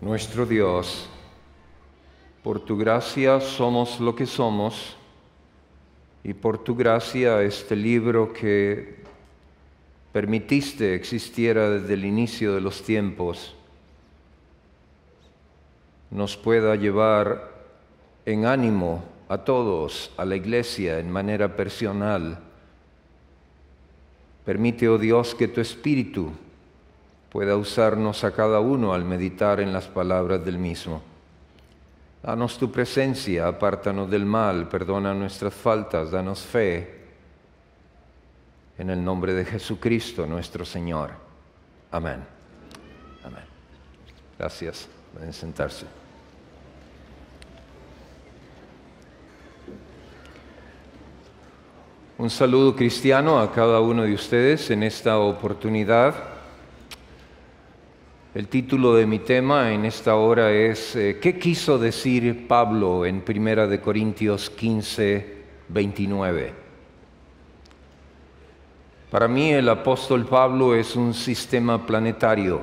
nuestro Dios, por tu gracia somos lo que somos y por tu gracia este libro que permitiste existiera desde el inicio de los tiempos nos pueda llevar en ánimo a todos, a la iglesia, en manera personal. Permite, oh Dios, que tu espíritu pueda usarnos a cada uno al meditar en las palabras del mismo. Danos tu presencia, apártanos del mal, perdona nuestras faltas, danos fe. En el nombre de Jesucristo nuestro Señor. Amén. Amén. Gracias. Pueden sentarse. Un saludo cristiano a cada uno de ustedes en esta oportunidad. El título de mi tema en esta hora es eh, ¿Qué quiso decir Pablo en Primera de Corintios 15, 29? Para mí el apóstol Pablo es un sistema planetario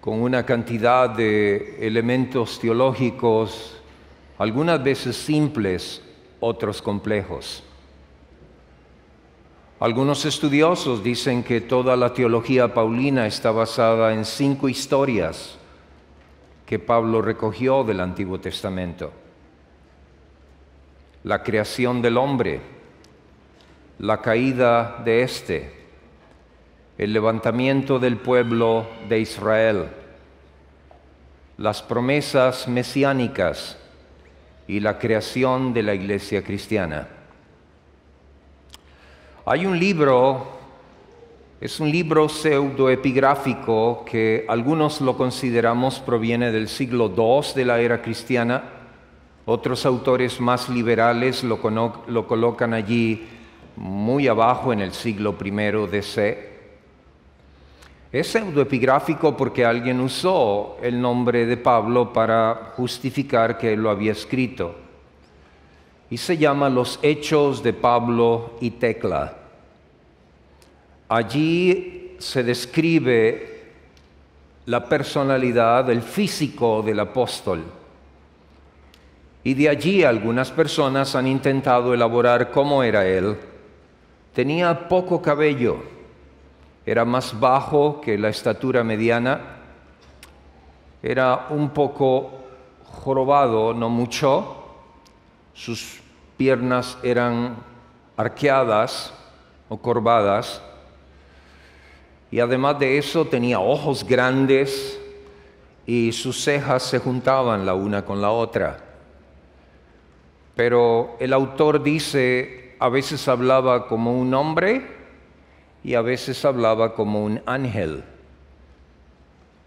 con una cantidad de elementos teológicos, algunas veces simples, otros complejos. Algunos estudiosos dicen que toda la teología paulina está basada en cinco historias que Pablo recogió del Antiguo Testamento. La creación del hombre, la caída de éste, el levantamiento del pueblo de Israel, las promesas mesiánicas y la creación de la iglesia cristiana. Hay un libro, es un libro pseudoepigráfico que algunos lo consideramos proviene del siglo II de la era cristiana, otros autores más liberales lo, colocan allí muy abajo en el siglo I de C. Es pseudoepigráfico porque alguien usó el nombre de Pablo para justificar que él lo había escrito y se llama Los Hechos de Pablo y Tecla. Allí se describe la personalidad, el físico del apóstol. Y de allí algunas personas han intentado elaborar cómo era él. Tenía poco cabello, era más bajo que la estatura mediana, era un poco jorobado, no mucho, sus piernas eran arqueadas o corvadas, y además de eso tenía ojos grandes y sus cejas se juntaban la una con la otra. Pero el autor dice, a veces hablaba como un hombre y a veces hablaba como un ángel,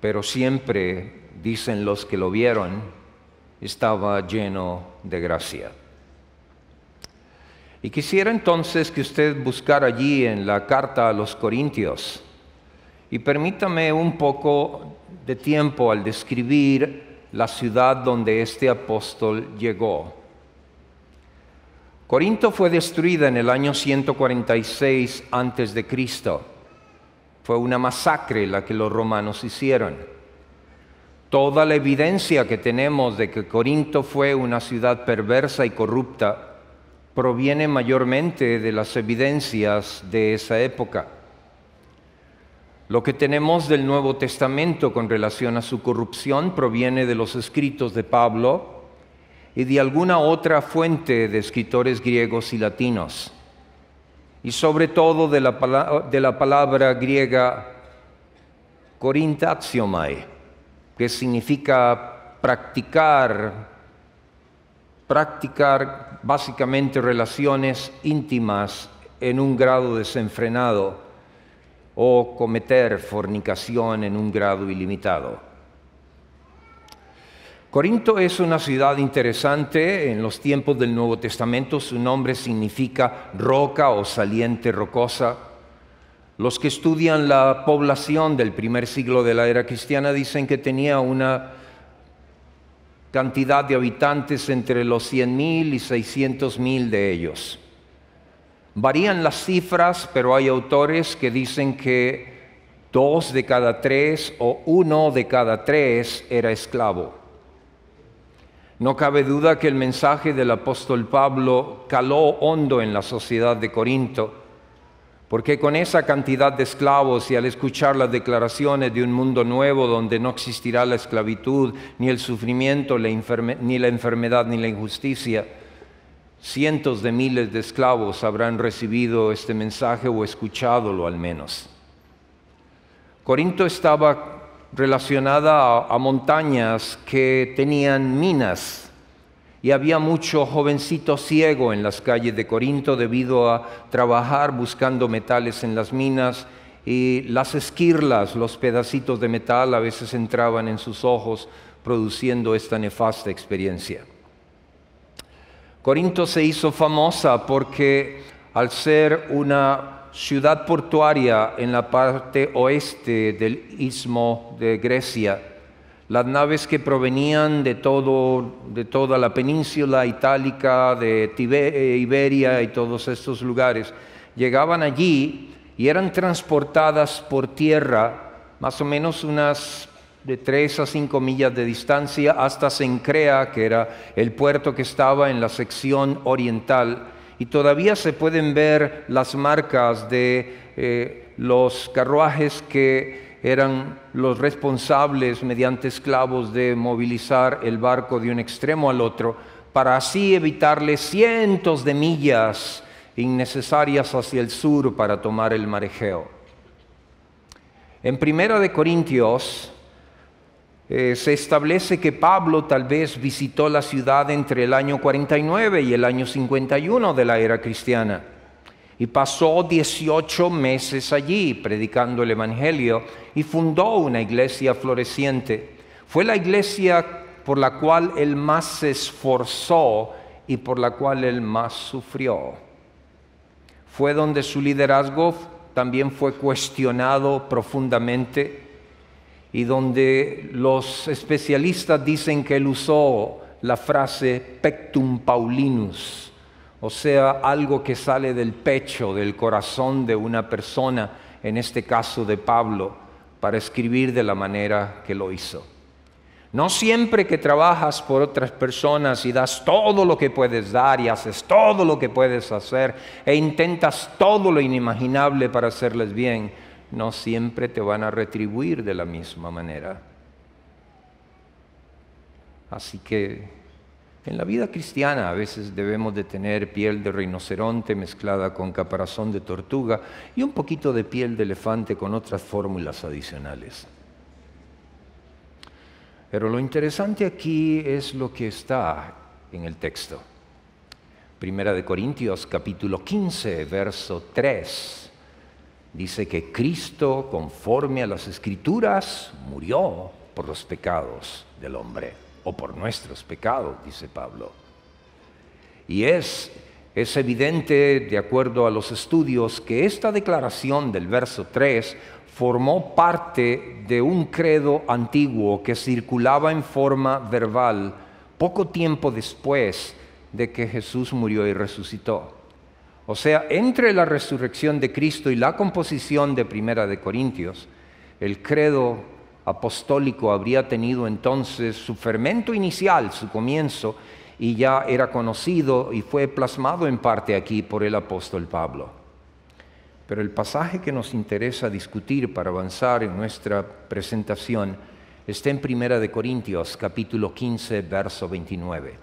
pero siempre, dicen los que lo vieron, estaba lleno de gracia. Y quisiera entonces que usted buscara allí en la carta a los Corintios. Y permítame un poco de tiempo al describir la ciudad donde este apóstol llegó. Corinto fue destruida en el año 146 antes de Cristo. Fue una masacre la que los romanos hicieron. Toda la evidencia que tenemos de que Corinto fue una ciudad perversa y corrupta proviene mayormente de las evidencias de esa época. Lo que tenemos del Nuevo Testamento con relación a su corrupción proviene de los escritos de Pablo y de alguna otra fuente de escritores griegos y latinos, y sobre todo de la, palabra, griega que significa practicar, practicar básicamente relaciones íntimas en un grado desenfrenado o cometer fornicación en un grado ilimitado. Corinto es una ciudad interesante. En los tiempos del Nuevo Testamento su nombre significa roca o saliente rocosa. Los que estudian la población del primer siglo de la era cristiana dicen que tenía una cantidad de habitantes entre los 100.000 y 600.000 de ellos. Varían las cifras, pero hay autores que dicen que dos de cada tres o uno de cada tres era esclavo. No cabe duda que el mensaje del apóstol Pablo caló hondo en la sociedad de Corinto porque con esa cantidad de esclavos y al escuchar las declaraciones de un mundo nuevo donde no existirá la esclavitud, ni el sufrimiento, ni la enfermedad, ni la injusticia, cientos de miles de esclavos habrán recibido este mensaje o escuchadolo al menos. Corinto estaba relacionada a montañas que tenían minas y había mucho jovencito ciego en las calles de Corinto debido a trabajar buscando metales en las minas y las esquirlas, los pedacitos de metal a veces entraban en sus ojos produciendo esta nefasta experiencia. Corinto se hizo famosa porque al ser una ciudad portuaria en la parte oeste del istmo de Grecia, las naves que provenían de, todo, de toda la península itálica, de eh, Iberia y todos estos lugares, llegaban allí y eran transportadas por tierra, más o menos unas de tres a cinco millas de distancia, hasta Sencrea, que era el puerto que estaba en la sección oriental. Y todavía se pueden ver las marcas de eh, los carruajes que eran los responsables mediante esclavos de movilizar el barco de un extremo al otro para así evitarle cientos de millas innecesarias hacia el sur para tomar el marejeo. En Primera de Corintios eh, se establece que Pablo tal vez visitó la ciudad entre el año 49 y el año 51 de la era cristiana y pasó 18 meses allí predicando el Evangelio y fundó una iglesia floreciente. Fue la iglesia por la cual él más se esforzó y por la cual él más sufrió. Fue donde su liderazgo también fue cuestionado profundamente y donde los especialistas dicen que él usó la frase pectum paulinus, o sea, algo que sale del pecho, del corazón de una persona, en este caso de Pablo, para escribir de la manera que lo hizo. No siempre que trabajas por otras personas y das todo lo que puedes dar y haces todo lo que puedes hacer e intentas todo lo inimaginable para hacerles bien, no siempre te van a retribuir de la misma manera. Así que en la vida cristiana a veces debemos de tener piel de rinoceronte mezclada con caparazón de tortuga y un poquito de piel de elefante con otras fórmulas adicionales. Pero lo interesante aquí es lo que está en el texto. Primera de Corintios capítulo 15, verso 3. Dice que Cristo, conforme a las escrituras, murió por los pecados del hombre o por nuestros pecados, dice Pablo. Y es, es evidente, de acuerdo a los estudios, que esta declaración del verso 3 formó parte de un credo antiguo que circulaba en forma verbal poco tiempo después de que Jesús murió y resucitó. O sea, entre la resurrección de Cristo y la composición de Primera de Corintios, el credo apostólico habría tenido entonces su fermento inicial, su comienzo, y ya era conocido y fue plasmado en parte aquí por el apóstol Pablo. Pero el pasaje que nos interesa discutir para avanzar en nuestra presentación está en Primera de Corintios, capítulo 15, verso 29.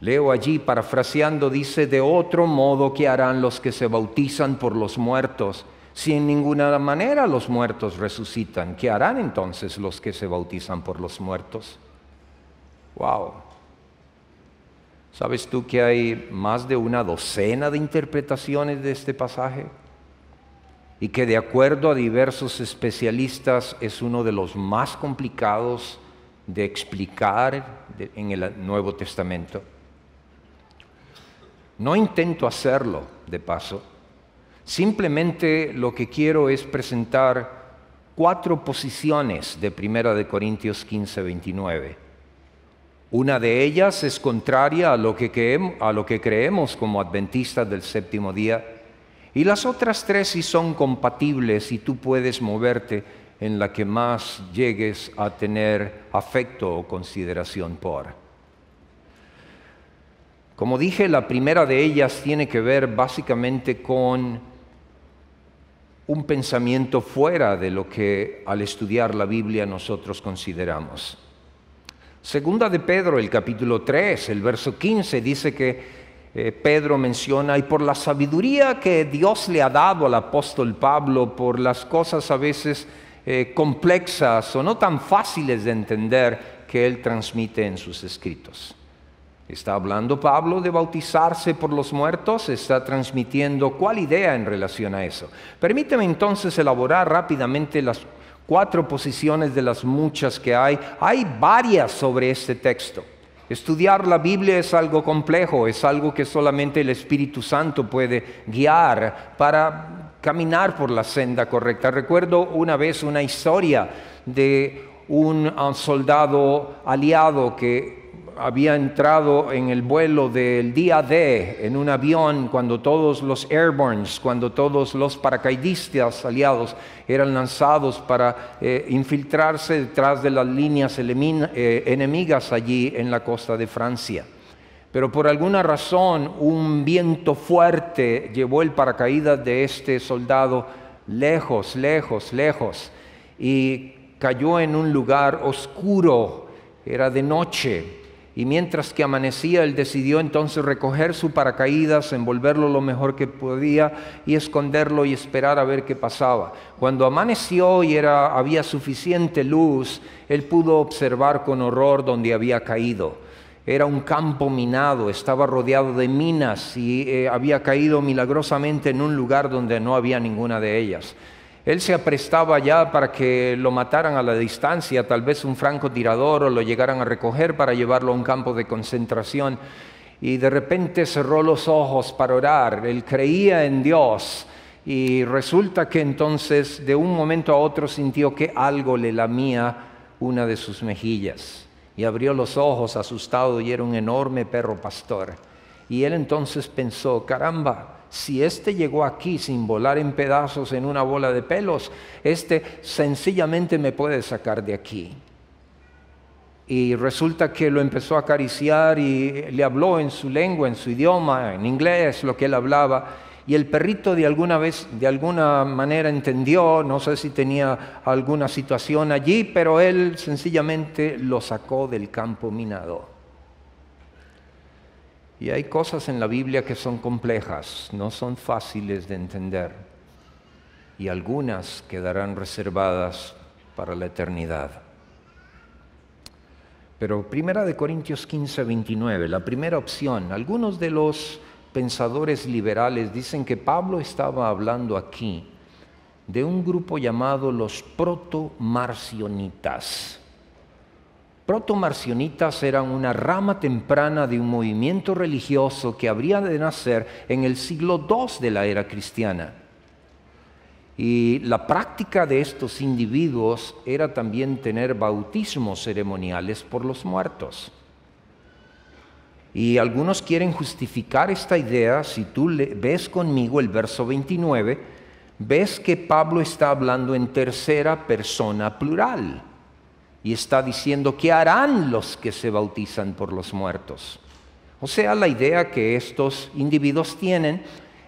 Leo allí, parafraseando, dice, de otro modo que harán los que se bautizan por los muertos, si en ninguna manera los muertos resucitan, ¿qué harán entonces los que se bautizan por los muertos? Wow. ¿Sabes tú que hay más de una docena de interpretaciones de este pasaje? Y que de acuerdo a diversos especialistas es uno de los más complicados de explicar en el Nuevo Testamento. No intento hacerlo, de paso, Simplemente lo que quiero es presentar cuatro posiciones de Primera de Corintios 15, 29. Una de ellas es contraria a lo que, creemos, a lo que creemos como adventistas del séptimo día, y las otras tres sí son compatibles y tú puedes moverte en la que más llegues a tener afecto o consideración por. Como dije, la primera de ellas tiene que ver básicamente con un pensamiento fuera de lo que al estudiar la Biblia nosotros consideramos. Segunda de Pedro, el capítulo 3, el verso 15, dice que eh, Pedro menciona, y por la sabiduría que Dios le ha dado al apóstol Pablo, por las cosas a veces eh, complejas o no tan fáciles de entender que él transmite en sus escritos. Está hablando Pablo de bautizarse por los muertos, está transmitiendo cuál idea en relación a eso. Permíteme entonces elaborar rápidamente las cuatro posiciones de las muchas que hay. Hay varias sobre este texto. Estudiar la Biblia es algo complejo, es algo que solamente el Espíritu Santo puede guiar para caminar por la senda correcta. Recuerdo una vez una historia de un ah, soldado aliado que había entrado en el vuelo del día D en un avión cuando todos los airborns, cuando todos los paracaidistas aliados eran lanzados para eh, infiltrarse detrás de las líneas eh, enemigas allí en la costa de Francia. Pero por alguna razón un viento fuerte llevó el paracaídas de este soldado lejos, lejos, lejos y cayó en un lugar oscuro, era de noche y mientras que amanecía, él decidió entonces recoger su paracaídas, envolverlo lo mejor que podía y esconderlo y esperar a ver qué pasaba. Cuando amaneció y era, había suficiente luz, él pudo observar con horror donde había caído. Era un campo minado, estaba rodeado de minas y eh, había caído milagrosamente en un lugar donde no había ninguna de ellas. Él se aprestaba ya para que lo mataran a la distancia, tal vez un francotirador o lo llegaran a recoger para llevarlo a un campo de concentración. Y de repente cerró los ojos para orar. Él creía en Dios. Y resulta que entonces de un momento a otro sintió que algo le lamía una de sus mejillas. Y abrió los ojos asustado y era un enorme perro pastor. Y él entonces pensó, caramba, si este llegó aquí sin volar en pedazos en una bola de pelos, este sencillamente me puede sacar de aquí. Y resulta que lo empezó a acariciar y le habló en su lengua, en su idioma, en inglés, lo que él hablaba. Y el perrito de alguna vez, de alguna manera entendió, no sé si tenía alguna situación allí, pero él sencillamente lo sacó del campo minado. Y hay cosas en la Biblia que son complejas, no son fáciles de entender. Y algunas quedarán reservadas para la eternidad. Pero Primera de Corintios 15, 29, la primera opción. Algunos de los pensadores liberales dicen que Pablo estaba hablando aquí de un grupo llamado los proto-marcionitas. Protomarcionitas eran una rama temprana de un movimiento religioso que habría de nacer en el siglo II de la era cristiana. Y la práctica de estos individuos era también tener bautismos ceremoniales por los muertos. Y algunos quieren justificar esta idea, si tú ves conmigo el verso 29, ves que Pablo está hablando en tercera persona plural y está diciendo, ¿qué harán los que se bautizan por los muertos? O sea, la idea que estos individuos tienen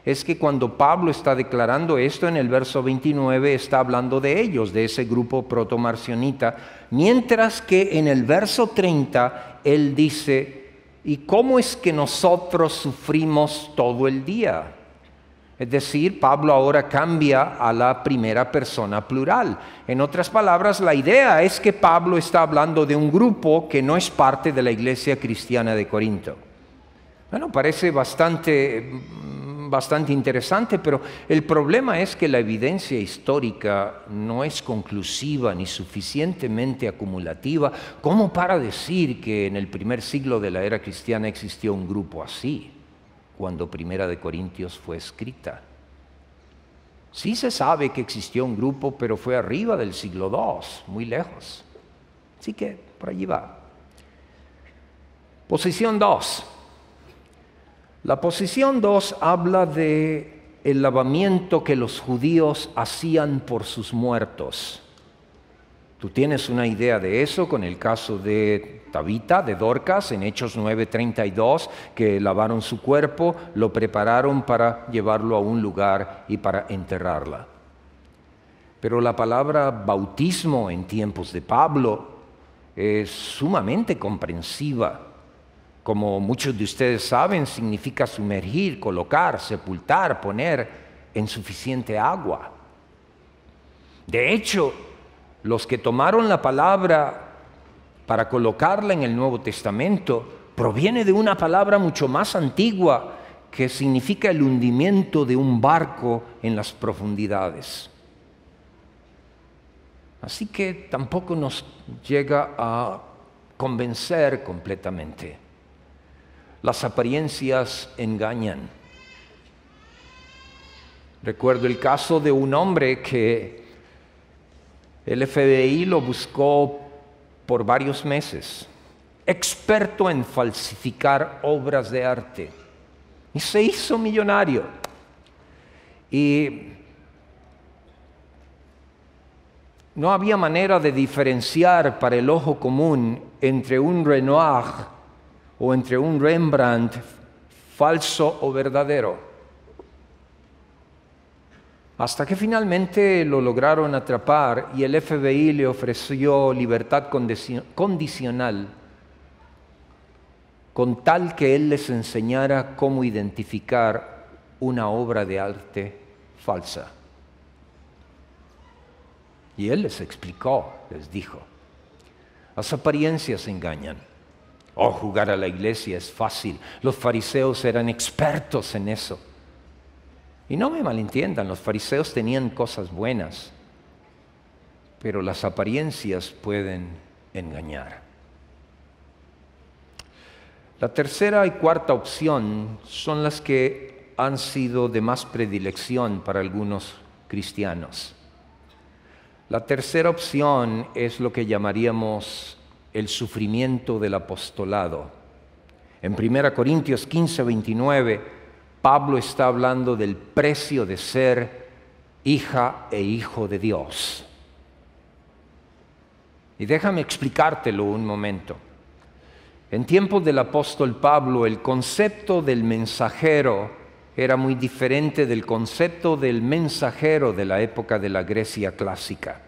es que cuando Pablo está declarando esto en el verso 29 está hablando de ellos, de ese grupo protomarcionita, mientras que en el verso 30 él dice, ¿y cómo es que nosotros sufrimos todo el día? Es decir, Pablo ahora cambia a la primera persona plural. En otras palabras, la idea es que Pablo está hablando de un grupo que no es parte de la iglesia cristiana de Corinto. Bueno, parece bastante, mm, bastante interesante, pero el problema es que la evidencia histórica no es conclusiva ni suficientemente acumulativa como para decir que en el primer siglo de la era cristiana existió un grupo así cuando Primera de Corintios fue escrita. Sí se sabe que existió un grupo, pero fue arriba del siglo II, muy lejos. Así que por allí va. Posición 2. La posición 2 habla de el lavamiento que los judíos hacían por sus muertos. Tú tienes una idea de eso con el caso de Tabita, de Dorcas, en Hechos 9:32, que lavaron su cuerpo, lo prepararon para llevarlo a un lugar y para enterrarla. Pero la palabra bautismo en tiempos de Pablo es sumamente comprensiva. Como muchos de ustedes saben, significa sumergir, colocar, sepultar, poner en suficiente agua. De hecho, los que tomaron la palabra para colocarla en el Nuevo Testamento, proviene de una palabra mucho más antigua que significa el hundimiento de un barco en las profundidades. Así que tampoco nos llega a convencer completamente. Las apariencias engañan. Recuerdo el caso de un hombre que el FBI lo buscó por varios meses, experto en falsificar obras de arte. Y se hizo millonario. Y no había manera de diferenciar para el ojo común entre un Renoir o entre un Rembrandt falso o verdadero. Hasta que finalmente lo lograron atrapar y el FBI le ofreció libertad condicional con tal que él les enseñara cómo identificar una obra de arte falsa. Y él les explicó, les dijo, las apariencias engañan. Oh, jugar a la iglesia es fácil. Los fariseos eran expertos en eso. Y no me malentiendan, los fariseos tenían cosas buenas, pero las apariencias pueden engañar. La tercera y cuarta opción son las que han sido de más predilección para algunos cristianos. La tercera opción es lo que llamaríamos el sufrimiento del apostolado. En 1 Corintios 15, 29 Pablo está hablando del precio de ser hija e hijo de Dios. Y déjame explicártelo un momento. En tiempos del apóstol Pablo, el concepto del mensajero era muy diferente del concepto del mensajero de la época de la Grecia clásica.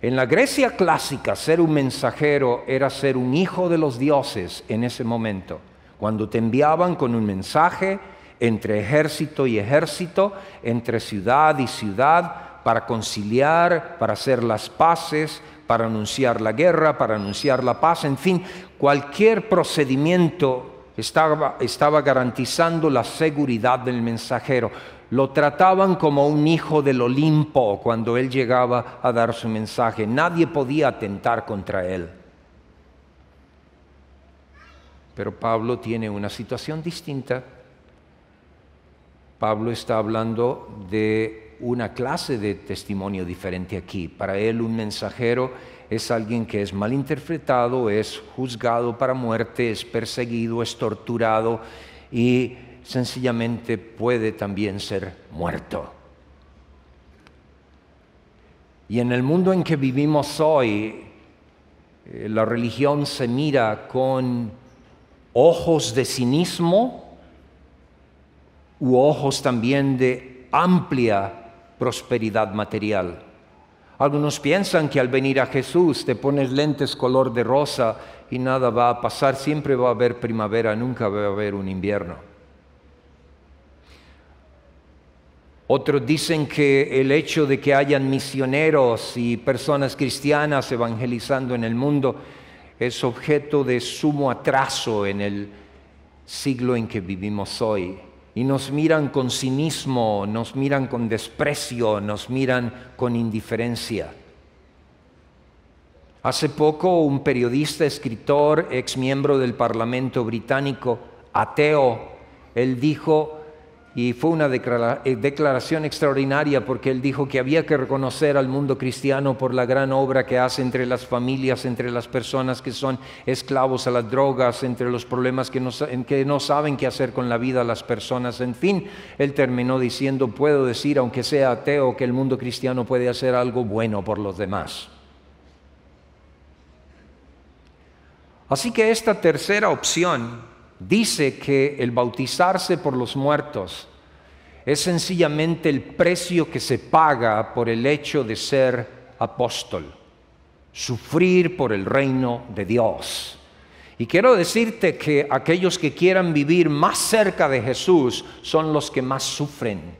En la Grecia clásica, ser un mensajero era ser un hijo de los dioses en ese momento. Cuando te enviaban con un mensaje, entre ejército y ejército, entre ciudad y ciudad, para conciliar, para hacer las paces, para anunciar la guerra, para anunciar la paz, en fin, cualquier procedimiento estaba, estaba garantizando la seguridad del mensajero. Lo trataban como un hijo del Olimpo cuando él llegaba a dar su mensaje. Nadie podía atentar contra él. Pero Pablo tiene una situación distinta Pablo está hablando de una clase de testimonio diferente aquí. Para él un mensajero es alguien que es malinterpretado, es juzgado para muerte, es perseguido, es torturado y sencillamente puede también ser muerto. Y en el mundo en que vivimos hoy, eh, la religión se mira con ojos de cinismo, u ojos también de amplia prosperidad material. Algunos piensan que al venir a Jesús te pones lentes color de rosa y nada va a pasar, siempre va a haber primavera, nunca va a haber un invierno. Otros dicen que el hecho de que hayan misioneros y personas cristianas evangelizando en el mundo es objeto de sumo atraso en el siglo en que vivimos hoy y nos miran con cinismo, nos miran con desprecio, nos miran con indiferencia. Hace poco un periodista, escritor, ex miembro del Parlamento británico, ateo, él dijo, y fue una eh, declaración extraordinaria porque él dijo que había que reconocer al mundo cristiano por la gran obra que hace entre las familias, entre las personas que son esclavos a las drogas, entre los problemas que no, que no saben qué hacer con la vida las personas. En fin, él terminó diciendo, puedo decir, aunque sea ateo, que el mundo cristiano puede hacer algo bueno por los demás. Así que esta tercera opción dice que el bautizarse por los muertos es sencillamente el precio que se paga por el hecho de ser apóstol, sufrir por el reino de Dios. Y quiero decirte que aquellos que quieran vivir más cerca de Jesús son los que más sufren.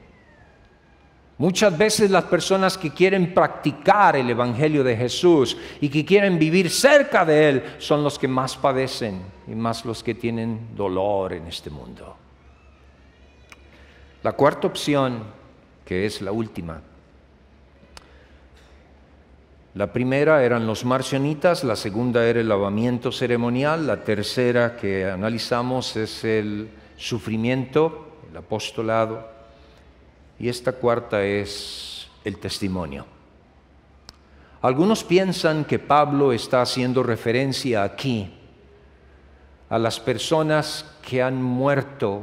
Muchas veces las personas que quieren practicar el Evangelio de Jesús y que quieren vivir cerca de Él son los que más padecen y más los que tienen dolor en este mundo. La cuarta opción, que es la última. La primera eran los marcionitas, la segunda era el lavamiento ceremonial, la tercera que analizamos es el sufrimiento, el apostolado. Y esta cuarta es el testimonio. Algunos piensan que Pablo está haciendo referencia aquí a las personas que han muerto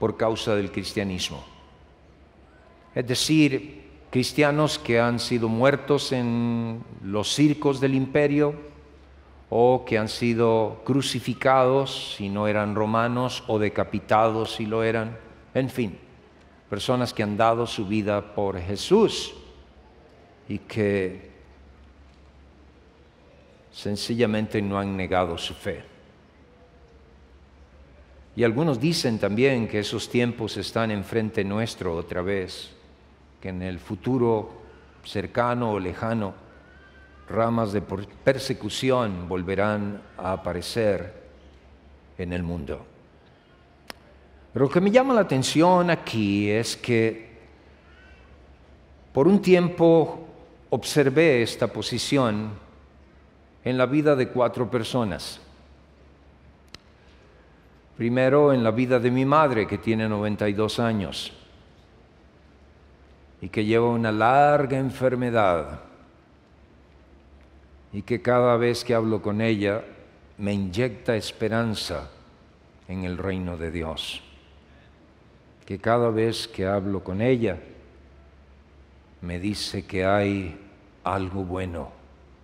por causa del cristianismo. Es decir, cristianos que han sido muertos en los circos del imperio o que han sido crucificados si no eran romanos o decapitados si lo eran, en fin personas que han dado su vida por Jesús y que sencillamente no han negado su fe. Y algunos dicen también que esos tiempos están enfrente nuestro otra vez, que en el futuro cercano o lejano ramas de persecución volverán a aparecer en el mundo. Pero lo que me llama la atención aquí es que por un tiempo observé esta posición en la vida de cuatro personas. Primero en la vida de mi madre, que tiene 92 años y que lleva una larga enfermedad y que cada vez que hablo con ella me inyecta esperanza en el reino de Dios que cada vez que hablo con ella me dice que hay algo bueno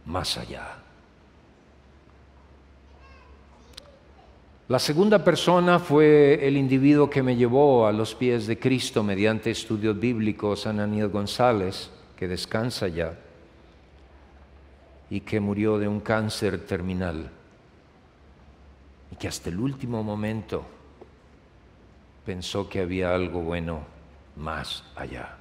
más allá. La segunda persona fue el individuo que me llevó a los pies de Cristo mediante estudios bíblicos, Ananiel González, que descansa ya y que murió de un cáncer terminal y que hasta el último momento pensó que había algo bueno más allá.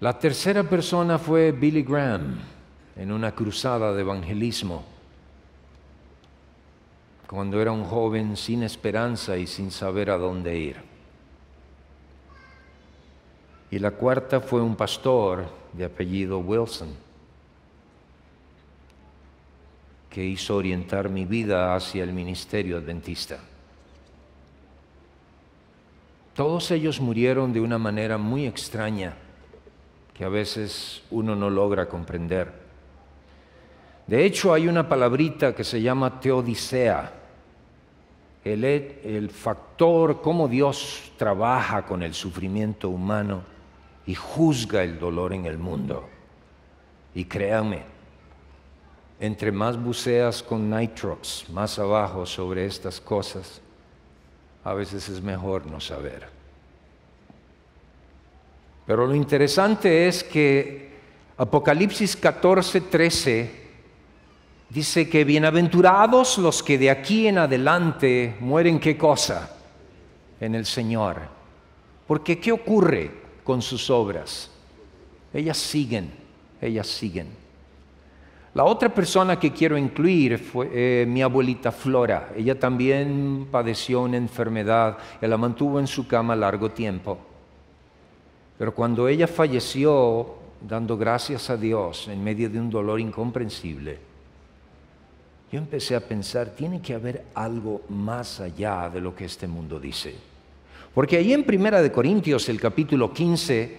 La tercera persona fue Billy Graham en una cruzada de evangelismo, cuando era un joven sin esperanza y sin saber a dónde ir. Y la cuarta fue un pastor de apellido Wilson que hizo orientar mi vida hacia el ministerio adventista. Todos ellos murieron de una manera muy extraña que a veces uno no logra comprender. De hecho, hay una palabrita que se llama teodicea, el, el factor cómo Dios trabaja con el sufrimiento humano y juzga el dolor en el mundo. Y créanme, entre más buceas con nitrox más abajo sobre estas cosas, a veces es mejor no saber. Pero lo interesante es que Apocalipsis 14, 13 dice que bienaventurados los que de aquí en adelante mueren qué cosa? En el Señor. Porque ¿qué ocurre con sus obras? Ellas siguen, ellas siguen. La otra persona que quiero incluir fue eh, mi abuelita Flora. Ella también padeció una enfermedad y la mantuvo en su cama largo tiempo. Pero cuando ella falleció, dando gracias a Dios en medio de un dolor incomprensible, yo empecé a pensar, tiene que haber algo más allá de lo que este mundo dice. Porque ahí en Primera de Corintios, el capítulo 15,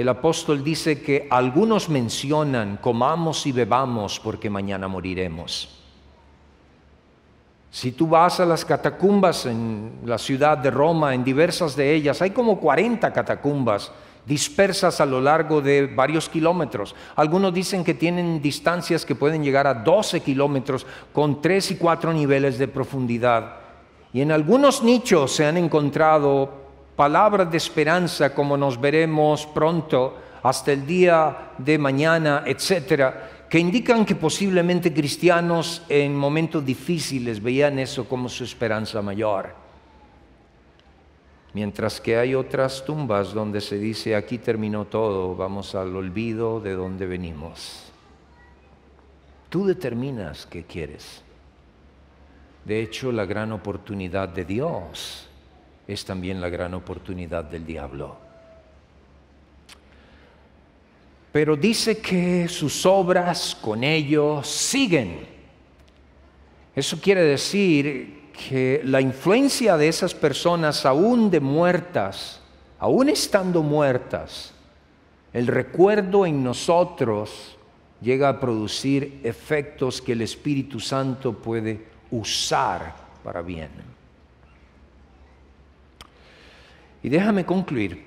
el apóstol dice que algunos mencionan, comamos y bebamos porque mañana moriremos. Si tú vas a las catacumbas en la ciudad de Roma, en diversas de ellas, hay como 40 catacumbas dispersas a lo largo de varios kilómetros. Algunos dicen que tienen distancias que pueden llegar a 12 kilómetros con 3 y 4 niveles de profundidad. Y en algunos nichos se han encontrado Palabra de esperanza como nos veremos pronto hasta el día de mañana, etcétera, que indican que posiblemente cristianos en momentos difíciles veían eso como su esperanza mayor. Mientras que hay otras tumbas donde se dice, aquí terminó todo, vamos al olvido de donde venimos. Tú determinas qué quieres. De hecho, la gran oportunidad de Dios es también la gran oportunidad del diablo. Pero dice que sus obras con ellos siguen. Eso quiere decir que la influencia de esas personas, aún de muertas, aún estando muertas, el recuerdo en nosotros llega a producir efectos que el Espíritu Santo puede usar para bien. Y déjame concluir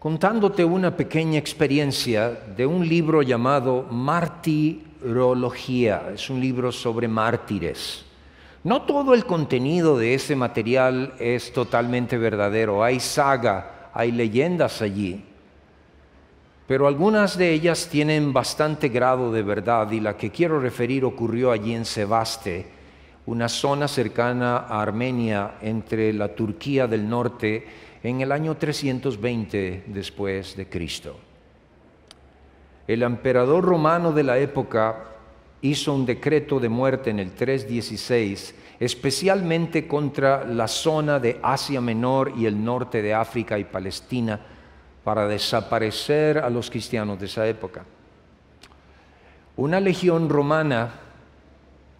contándote una pequeña experiencia de un libro llamado Martirología. Es un libro sobre mártires. No todo el contenido de ese material es totalmente verdadero. Hay saga, hay leyendas allí. Pero algunas de ellas tienen bastante grado de verdad y la que quiero referir ocurrió allí en Sebaste, una zona cercana a Armenia, entre la Turquía del norte, en el año 320 después de Cristo. El emperador romano de la época hizo un decreto de muerte en el 316, especialmente contra la zona de Asia Menor y el norte de África y Palestina, para desaparecer a los cristianos de esa época. Una legión romana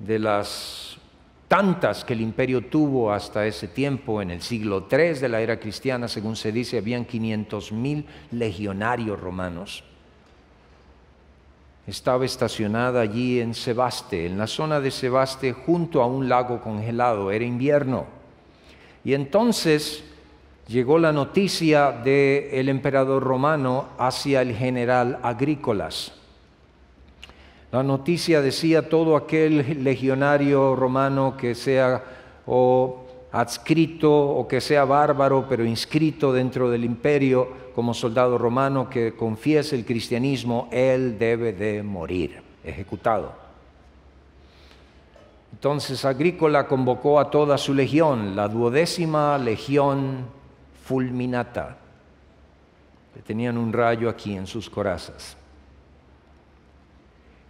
de las tantas que el imperio tuvo hasta ese tiempo, en el siglo III de la era cristiana, según se dice, habían 500.000 mil legionarios romanos. Estaba estacionada allí en Sebaste, en la zona de Sebaste, junto a un lago congelado, era invierno. Y entonces llegó la noticia del emperador romano hacia el general Agrícolas la noticia decía todo aquel legionario romano que sea o adscrito o que sea bárbaro, pero inscrito dentro del imperio como soldado romano que confiese el cristianismo, él debe de morir, ejecutado. Entonces Agrícola convocó a toda su legión, la duodécima legión fulminata, que tenían un rayo aquí en sus corazas.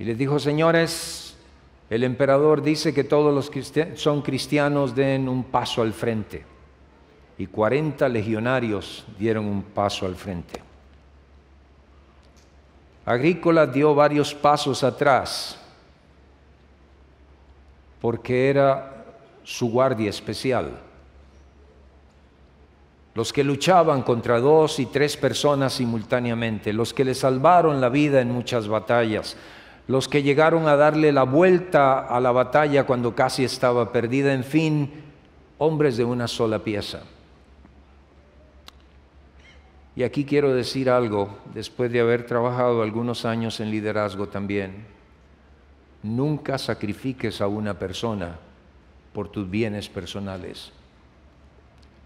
Y les dijo, señores, el emperador dice que todos los cristianos son cristianos den un paso al frente. Y 40 legionarios dieron un paso al frente. Agrícola dio varios pasos atrás porque era su guardia especial. Los que luchaban contra dos y tres personas simultáneamente, los que le salvaron la vida en muchas batallas, los que llegaron a darle la vuelta a la batalla cuando casi estaba perdida, en fin, hombres de una sola pieza. Y aquí quiero decir algo, después de haber trabajado algunos años en liderazgo también, nunca sacrifiques a una persona por tus bienes personales.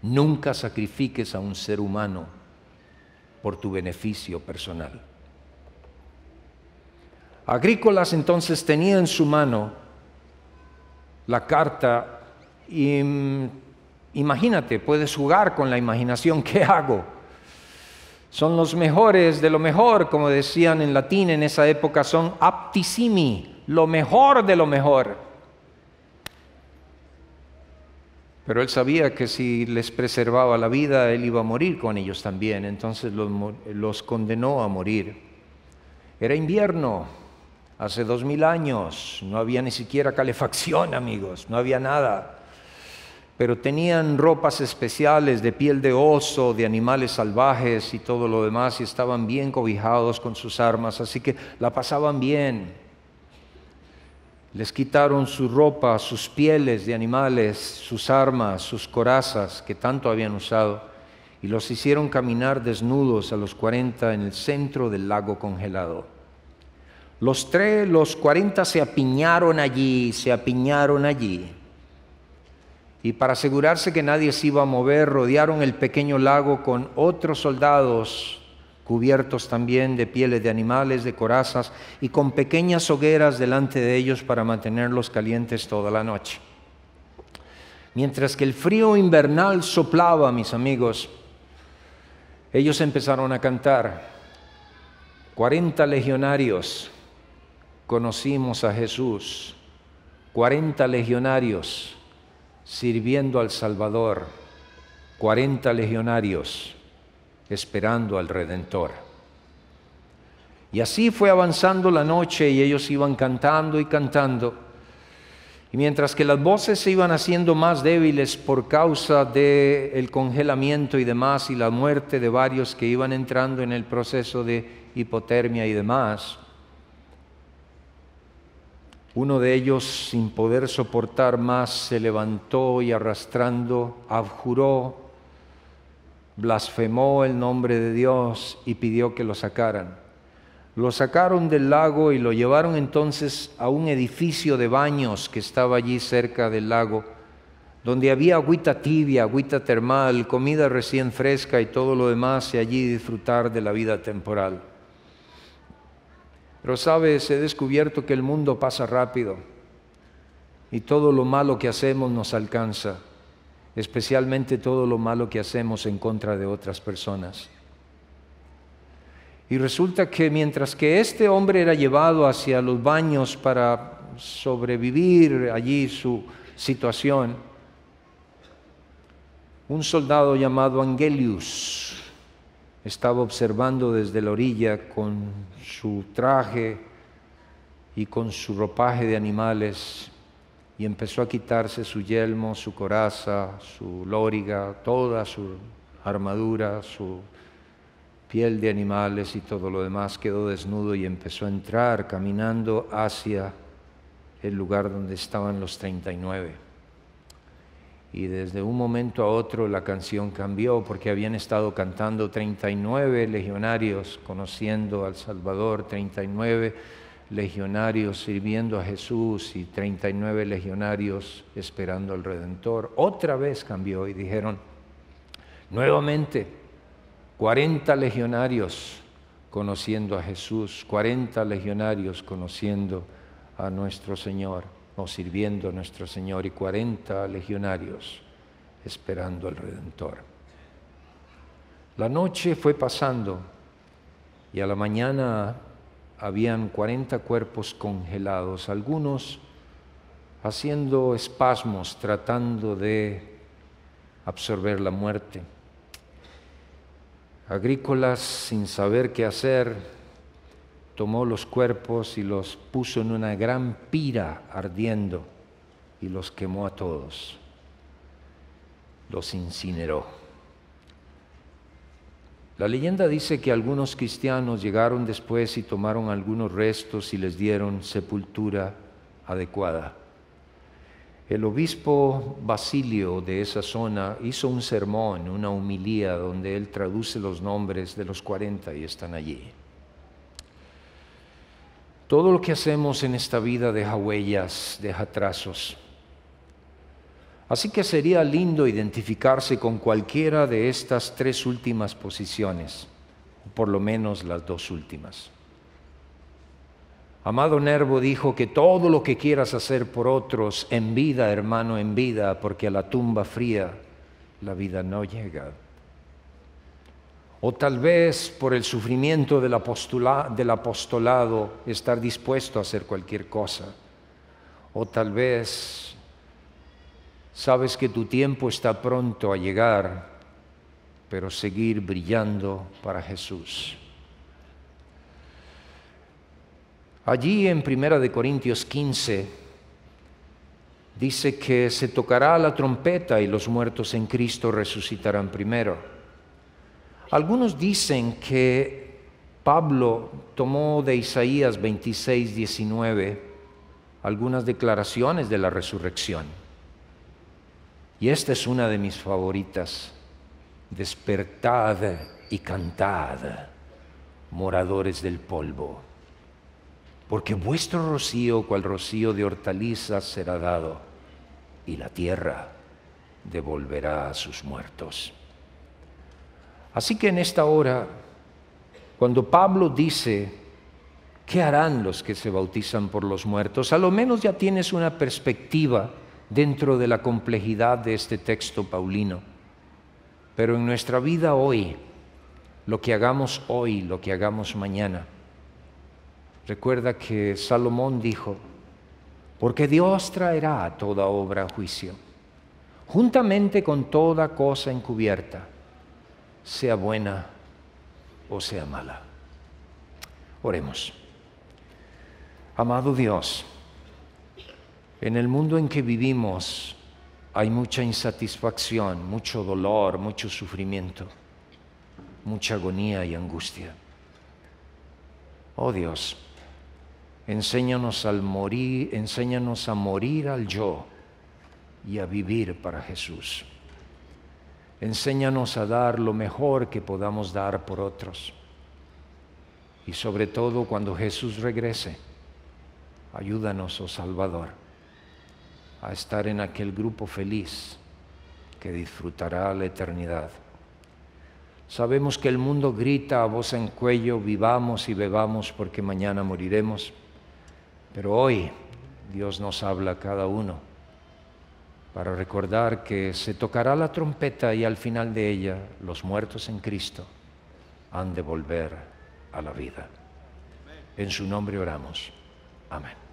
Nunca sacrifiques a un ser humano por tu beneficio personal. Agrícolas entonces tenía en su mano la carta y mm, imagínate, puedes jugar con la imaginación, ¿qué hago? Son los mejores de lo mejor, como decían en latín en esa época, son aptissimi, lo mejor de lo mejor. Pero él sabía que si les preservaba la vida, él iba a morir con ellos también, entonces los condenó a morir. Era invierno, hace dos mil años. No había ni siquiera calefacción, amigos, no había nada. Pero tenían ropas especiales de piel de oso, de animales salvajes y todo lo demás, y estaban bien cobijados con sus armas, así que la pasaban bien. Les quitaron su ropa, sus pieles de animales, sus armas, sus corazas que tanto habían usado y los hicieron caminar desnudos a los 40 en el centro del lago congelado. Los tres, los cuarenta se apiñaron allí, se apiñaron allí. Y para asegurarse que nadie se iba a mover, rodearon el pequeño lago con otros soldados cubiertos también de pieles de animales, de corazas, y con pequeñas hogueras delante de ellos para mantenerlos calientes toda la noche. Mientras que el frío invernal soplaba, mis amigos, ellos empezaron a cantar. cuarenta legionarios conocimos a Jesús, 40 legionarios sirviendo al Salvador, 40 legionarios esperando al Redentor. Y así fue avanzando la noche y ellos iban cantando y cantando. Y mientras que las voces se iban haciendo más débiles por causa del congelamiento y demás y la muerte de varios que iban entrando en el proceso de hipotermia y demás, uno de ellos, sin poder soportar más, se levantó y arrastrando, abjuró, blasfemó el nombre de Dios y pidió que lo sacaran. Lo sacaron del lago y lo llevaron entonces a un edificio de baños que estaba allí cerca del lago, donde había agüita tibia, agüita termal, comida recién fresca y todo lo demás, y allí disfrutar de la vida temporal. Pero sabes, he descubierto que el mundo pasa rápido y todo lo malo que hacemos nos alcanza, especialmente todo lo malo que hacemos en contra de otras personas. Y resulta que mientras que este hombre era llevado hacia los baños para sobrevivir allí su situación, un soldado llamado Angelius estaba observando desde la orilla con su traje y con su ropaje de animales y empezó a quitarse su yelmo, su coraza, su lóriga, toda su armadura, su piel de animales y todo lo demás, quedó desnudo y empezó a entrar caminando hacia el lugar donde estaban los 39 y desde un momento a otro la canción cambió porque habían estado cantando 39 legionarios conociendo al Salvador, 39 legionarios sirviendo a Jesús y 39 legionarios esperando al Redentor. Otra vez cambió y dijeron, nuevamente, 40 legionarios conociendo a Jesús, 40 legionarios conociendo a nuestro Señor o sirviendo a nuestro Señor y 40 legionarios esperando al Redentor. La noche fue pasando y a la mañana habían 40 cuerpos congelados, algunos haciendo espasmos, tratando de absorber la muerte. Agrícolas, sin saber qué hacer, tomó los cuerpos y los puso en una gran pira ardiendo y los quemó a todos, los incineró. La leyenda dice que algunos cristianos llegaron después y tomaron algunos restos y les dieron sepultura adecuada. El obispo Basilio de esa zona hizo un sermón, una humilía, donde él traduce los nombres de los 40 y están allí. Todo lo que hacemos en esta vida deja huellas, deja trazos. Así que sería lindo identificarse con cualquiera de estas tres últimas posiciones, o por lo menos las dos últimas. Amado Nervo dijo que todo lo que quieras hacer por otros, en vida, hermano, en vida, porque a la tumba fría la vida no llega o tal vez por el sufrimiento del, apostolado, estar dispuesto a hacer cualquier cosa, o tal vez sabes que tu tiempo está pronto a llegar, pero seguir brillando para Jesús. Allí en Primera de Corintios 15 dice que se tocará la trompeta y los muertos en Cristo resucitarán primero. Algunos dicen que Pablo tomó de Isaías 26, 19 algunas declaraciones de la resurrección. Y esta es una de mis favoritas. Despertad y cantad, moradores del polvo, porque vuestro rocío, cual rocío de hortalizas, será dado, y la tierra devolverá a sus muertos. Así que en esta hora, cuando Pablo dice, ¿qué harán los que se bautizan por los muertos? A lo menos ya tienes una perspectiva dentro de la complejidad de este texto paulino. Pero en nuestra vida hoy, lo que hagamos hoy, lo que hagamos mañana, recuerda que Salomón dijo, porque Dios traerá a toda obra a juicio, juntamente con toda cosa encubierta sea buena o sea mala. Oremos. Amado Dios, en el mundo en que vivimos hay mucha insatisfacción, mucho dolor, mucho sufrimiento, mucha agonía y angustia. Oh Dios, enséñanos al morir, enséñanos a morir al yo y a vivir para Jesús. Enséñanos a dar lo mejor que podamos dar por otros. Y sobre todo cuando Jesús regrese, ayúdanos, oh Salvador, a estar en aquel grupo feliz que disfrutará la eternidad. Sabemos que el mundo grita a voz en cuello, vivamos y bebamos porque mañana moriremos, pero hoy Dios nos habla a cada uno para recordar que se tocará la trompeta y al final de ella los muertos en Cristo han de volver a la vida. En su nombre oramos. Amén.